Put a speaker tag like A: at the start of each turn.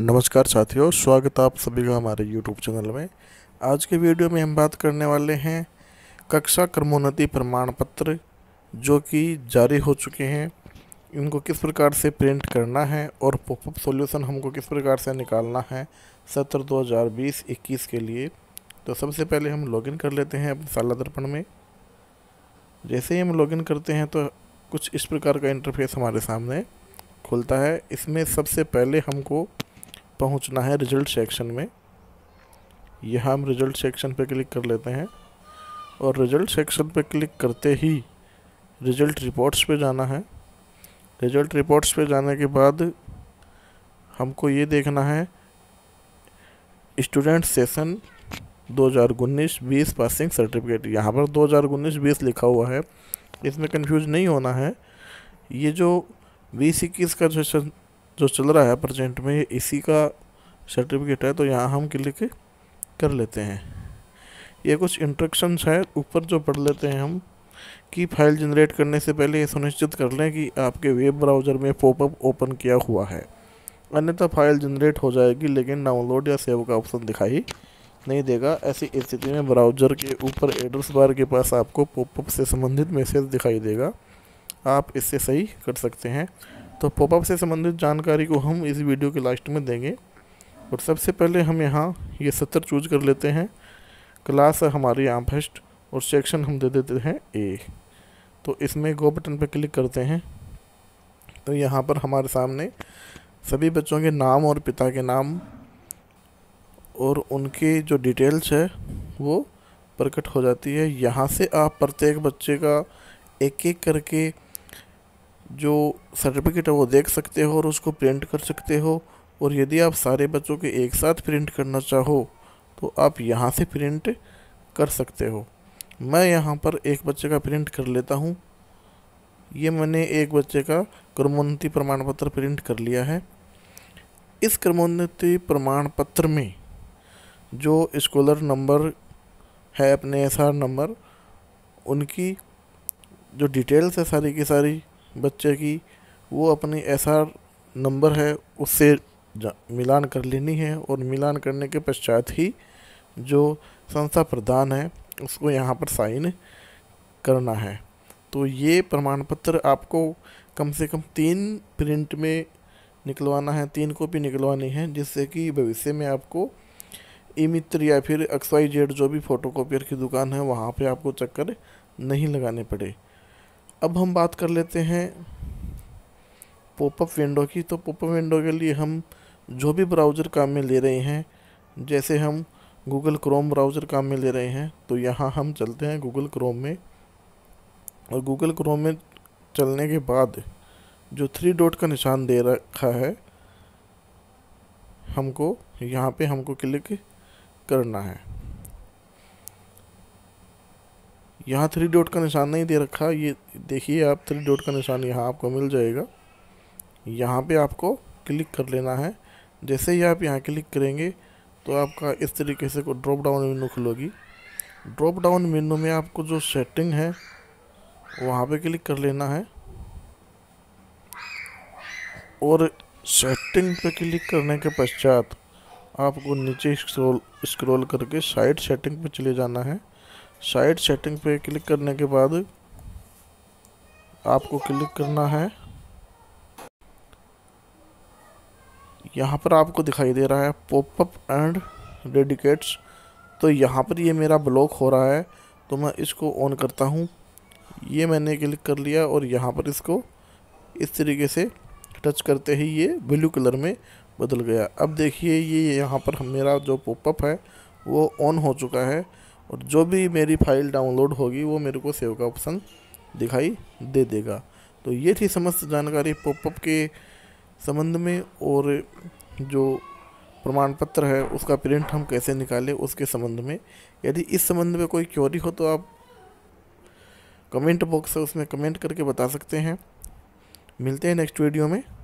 A: नमस्कार साथियों स्वागत आप सभी का हमारे YouTube चैनल में आज के वीडियो में हम बात करने वाले हैं कक्षा कर्मोन्नति प्रमाण पत्र जो कि जारी हो चुके हैं इनको किस प्रकार से प्रिंट करना है और पॉपअप सॉल्यूशन हमको किस प्रकार से निकालना है सत्र 2020-21 के लिए तो सबसे पहले हम लॉगिन कर लेते हैं अपने साला दर्पण में जैसे ही हम लॉगिन करते हैं तो कुछ इस प्रकार का इंटरफेस हमारे सामने खुलता है इसमें सबसे पहले हमको पहुंचना है रिजल्ट सेक्शन में यह हम रिजल्ट सेक्शन पर क्लिक कर लेते हैं और रिजल्ट सेक्शन पर क्लिक करते ही रिजल्ट रिपोर्ट्स पे जाना है रिजल्ट रिपोर्ट्स पे जाने के बाद हमको ये देखना है स्टूडेंट सेशन दो हज़ार उन्नीस बीस पासिंग सर्टिफिकेट यहाँ पर दो हज़ार उन्नीस बीस लिखा हुआ है इसमें कंफ्यूज नहीं होना है ये जो बीस इक्कीस का जो जो चल रहा है प्रजेंट में ये इसी का सर्टिफिकेट है तो यहाँ हम क्लिक कर लेते हैं ये कुछ इंस्ट्रक्शंस है ऊपर जो पढ़ लेते हैं हम कि फाइल जनरेट करने से पहले ये सुनिश्चित कर लें कि आपके वेब ब्राउज़र में पॉपअप ओपन किया हुआ है अन्यथा फाइल जनरेट हो जाएगी लेकिन डाउनलोड या सेव का ऑप्शन दिखाई नहीं देगा ऐसी स्थिति में ब्राउज़र के ऊपर एड्रेस बार के पास आपको पॉपअप से संबंधित मैसेज दिखाई देगा आप इससे सही कर सकते हैं तो पॉपअप से संबंधित जानकारी को हम इस वीडियो के लास्ट में देंगे और सबसे पहले हम यहाँ ये सत्र चूज कर लेते हैं क्लास है हमारी यहाँ फर्स्ट और सेक्शन हम दे देते हैं ए तो इसमें गो बटन पर क्लिक करते हैं तो यहाँ पर हमारे सामने सभी बच्चों के नाम और पिता के नाम और उनके जो डिटेल्स है वो प्रकट हो जाती है यहाँ से आप प्रत्येक बच्चे का एक एक करके जो सर्टिफिकेट है वो देख सकते हो और उसको प्रिंट कर सकते हो और यदि आप सारे बच्चों के एक साथ प्रिंट करना चाहो तो आप यहाँ से प्रिंट कर सकते हो मैं यहाँ पर एक बच्चे का प्रिंट कर लेता हूँ ये मैंने एक बच्चे का क्रमोन्नति प्रमाण पत्र प्रिंट कर लिया है इस क्रमोन्नति प्रमाण पत्र में जो स्कॉलर नंबर है अपने एस नंबर उनकी जो डिटेल्स है सारी की सारी बच्चे की वो अपनी एस नंबर है उससे मिलान कर लेनी है और मिलान करने के पश्चात ही जो संस्था प्रधान है उसको यहाँ पर साइन करना है तो ये प्रमाण पत्र आपको कम से कम तीन प्रिंट में निकलवाना है तीन कॉपी निकलवानी है जिससे कि भविष्य में आपको ई मित्र या फिर एक्स वाई जेड जो भी फोटो की दुकान है वहाँ पे आपको चक्कर नहीं लगाने पड़े अब हम बात कर लेते हैं पॉपअप विंडो की तो पॉपअप विंडो के लिए हम जो भी ब्राउज़र काम में ले रहे हैं जैसे हम गूगल क्रोम ब्राउज़र काम में ले रहे हैं तो यहाँ हम चलते हैं गूगल क्रोम में और गूगल क्रोम में चलने के बाद जो थ्री डॉट का निशान दे रखा है हमको यहाँ पे हमको क्लिक करना है यहाँ थ्री डॉट का निशान नहीं दे रखा ये देखिए आप थ्री डॉट का निशान यहाँ आपको मिल जाएगा यहाँ पे आपको क्लिक कर लेना है जैसे ही आप यहाँ क्लिक करेंगे तो आपका इस तरीके से कोई ड्रॉप डाउन मेनू खुलोगी ड्रॉप डाउन मेनू में आपको जो सेटिंग है वहाँ पे क्लिक कर लेना है और सेटिंग पे क्लिक करने के पश्चात आपको नीचे स्क्रॉल स्क्रॉल करके साइड सेटिंग पे चले जाना है साइड सेटिंग पे क्लिक करने के बाद आपको क्लिक करना है यहाँ पर आपको दिखाई दे रहा है पॉपअप एंड डेडिकेट्स तो यहाँ पर ये मेरा ब्लॉक हो रहा है तो मैं इसको ऑन करता हूँ ये मैंने क्लिक कर लिया और यहाँ पर इसको इस तरीके से टच करते ही ये ब्लू कलर में बदल गया अब देखिए ये यहाँ पर मेरा जो पॉपअप है वो ऑन हो चुका है और जो भी मेरी फाइल डाउनलोड होगी वो मेरे को सेव का ऑप्शन दिखाई दे देगा तो ये थी समस्त जानकारी पॉपअप के संबंध में और जो प्रमाण पत्र है उसका प्रिंट हम कैसे निकालें उसके संबंध में यदि इस संबंध में कोई क्योरी हो तो आप कमेंट बॉक्स है उसमें कमेंट करके बता सकते हैं मिलते हैं नेक्स्ट वीडियो में